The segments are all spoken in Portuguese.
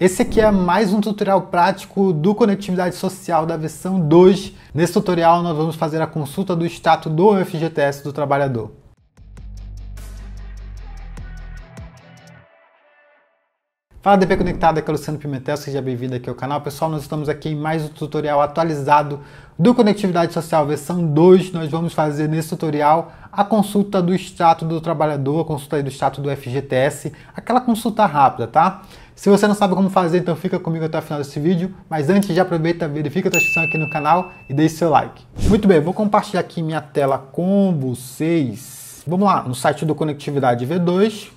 Esse aqui é mais um tutorial prático do Conectividade Social da versão 2. Nesse tutorial nós vamos fazer a consulta do status do FGTS do trabalhador. Fala DP Conectado, aqui é o Luciano Pimentel, seja bem-vindo aqui ao canal. Pessoal, nós estamos aqui em mais um tutorial atualizado do Conectividade Social versão 2. Nós vamos fazer nesse tutorial a consulta do extrato do trabalhador, a consulta do extrato do FGTS, aquela consulta rápida, tá? Se você não sabe como fazer, então fica comigo até o final desse vídeo. Mas antes, já aproveita, verifica a tua inscrição aqui no canal e deixe seu like. Muito bem, vou compartilhar aqui minha tela com vocês. Vamos lá, no site do Conectividade V2,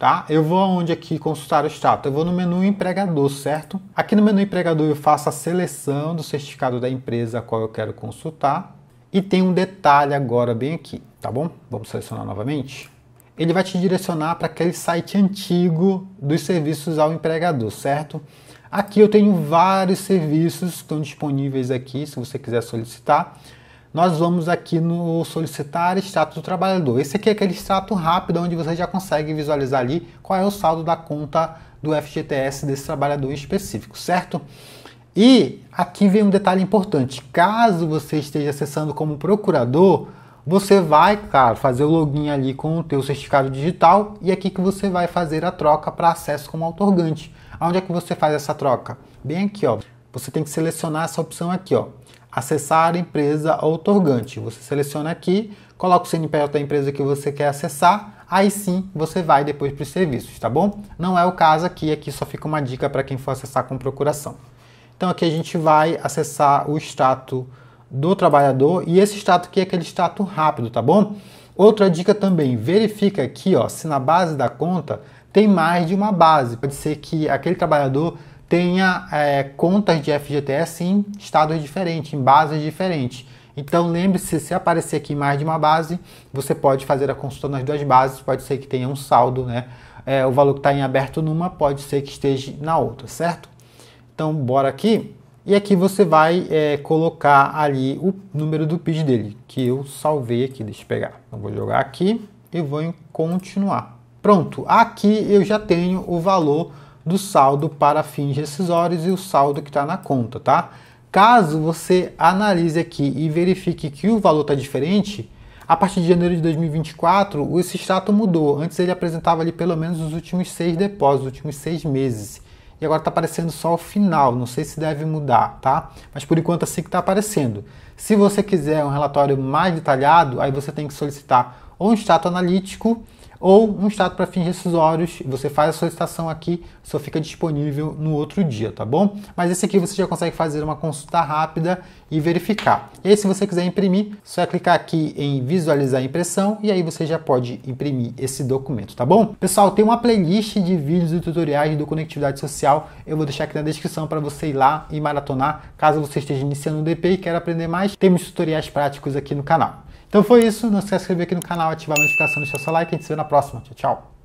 tá? Eu vou aonde aqui consultar o status? Eu vou no menu empregador, certo? Aqui no menu empregador eu faço a seleção do certificado da empresa a qual eu quero consultar e tem um detalhe agora bem aqui, tá bom? Vamos selecionar novamente. Ele vai te direcionar para aquele site antigo dos serviços ao empregador, certo? Aqui eu tenho vários serviços que estão disponíveis aqui, se você quiser solicitar nós vamos aqui no solicitar extrato do trabalhador. Esse aqui é aquele extrato rápido onde você já consegue visualizar ali qual é o saldo da conta do FGTS desse trabalhador específico, certo? E aqui vem um detalhe importante: caso você esteja acessando como procurador, você vai, claro, fazer o login ali com o teu certificado digital e é aqui que você vai fazer a troca para acesso como outorgante. Onde é que você faz essa troca? Bem aqui, ó. Você tem que selecionar essa opção aqui, ó acessar a empresa otorgante. Você seleciona aqui, coloca o CNPJ da empresa que você quer acessar, aí sim você vai depois para os serviços, tá bom? Não é o caso aqui, aqui só fica uma dica para quem for acessar com procuração. Então aqui a gente vai acessar o extrato do trabalhador e esse extrato aqui é aquele extrato rápido, tá bom? Outra dica também, verifica aqui ó, se na base da conta tem mais de uma base. Pode ser que aquele trabalhador tenha é, contas de FGTS em estados diferentes, em bases diferentes. Então lembre-se, se aparecer aqui mais de uma base, você pode fazer a consulta nas duas bases, pode ser que tenha um saldo, né? É, o valor que está em aberto numa pode ser que esteja na outra, certo? Então bora aqui. E aqui você vai é, colocar ali o número do PIS dele, que eu salvei aqui, deixa eu pegar. Eu vou jogar aqui e vou em continuar. Pronto, aqui eu já tenho o valor do saldo para fins rescisórios e o saldo que está na conta, tá? Caso você analise aqui e verifique que o valor está diferente, a partir de janeiro de 2024 esse extrato mudou. Antes ele apresentava ali pelo menos os últimos seis depósitos, os últimos seis meses. E agora está aparecendo só o final, não sei se deve mudar, tá? Mas por enquanto é assim que está aparecendo. Se você quiser um relatório mais detalhado, aí você tem que solicitar ou um extrato analítico ou um extrato para fins rescisórios, você faz a solicitação aqui, só fica disponível no outro dia, tá bom? Mas esse aqui você já consegue fazer uma consulta rápida e verificar. E aí, se você quiser imprimir, só é clicar aqui em visualizar a impressão e aí você já pode imprimir esse documento, tá bom? Pessoal, tem uma playlist de vídeos e tutoriais do Conectividade Social, eu vou deixar aqui na descrição para você ir lá e maratonar, caso você esteja iniciando o DP e queira aprender mais, temos tutoriais práticos aqui no canal. Então foi isso. Não se esqueça de se inscrever aqui no canal, ativar a notificação, deixar seu like. A gente se vê na próxima. Tchau, tchau.